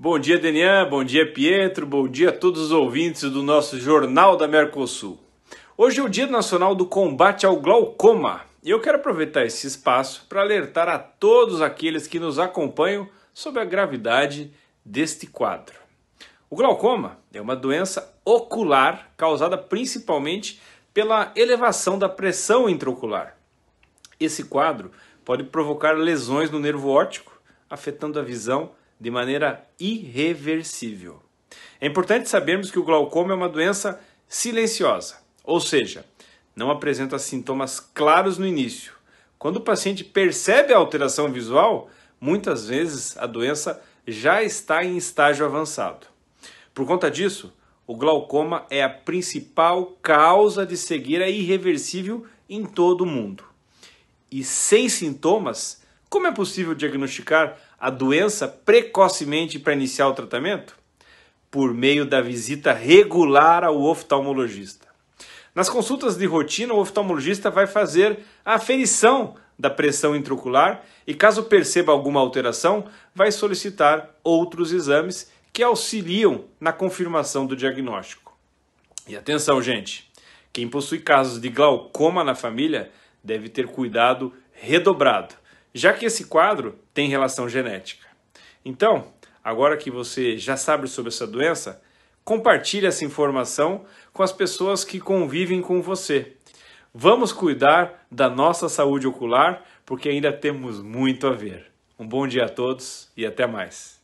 Bom dia, Denian, bom dia, Pietro, bom dia a todos os ouvintes do nosso Jornal da Mercosul. Hoje é o Dia Nacional do Combate ao Glaucoma e eu quero aproveitar esse espaço para alertar a todos aqueles que nos acompanham sobre a gravidade deste quadro. O glaucoma é uma doença ocular causada principalmente pela elevação da pressão intraocular. Esse quadro pode provocar lesões no nervo óptico, afetando a visão de maneira irreversível. É importante sabermos que o glaucoma é uma doença silenciosa, ou seja, não apresenta sintomas claros no início. Quando o paciente percebe a alteração visual, muitas vezes a doença já está em estágio avançado. Por conta disso, o glaucoma é a principal causa de cegueira irreversível em todo o mundo. E sem sintomas, como é possível diagnosticar a doença precocemente para iniciar o tratamento? Por meio da visita regular ao oftalmologista. Nas consultas de rotina, o oftalmologista vai fazer a aferição da pressão intraocular e, caso perceba alguma alteração, vai solicitar outros exames que auxiliam na confirmação do diagnóstico. E atenção, gente! Quem possui casos de glaucoma na família deve ter cuidado redobrado já que esse quadro tem relação genética. Então, agora que você já sabe sobre essa doença, compartilhe essa informação com as pessoas que convivem com você. Vamos cuidar da nossa saúde ocular, porque ainda temos muito a ver. Um bom dia a todos e até mais.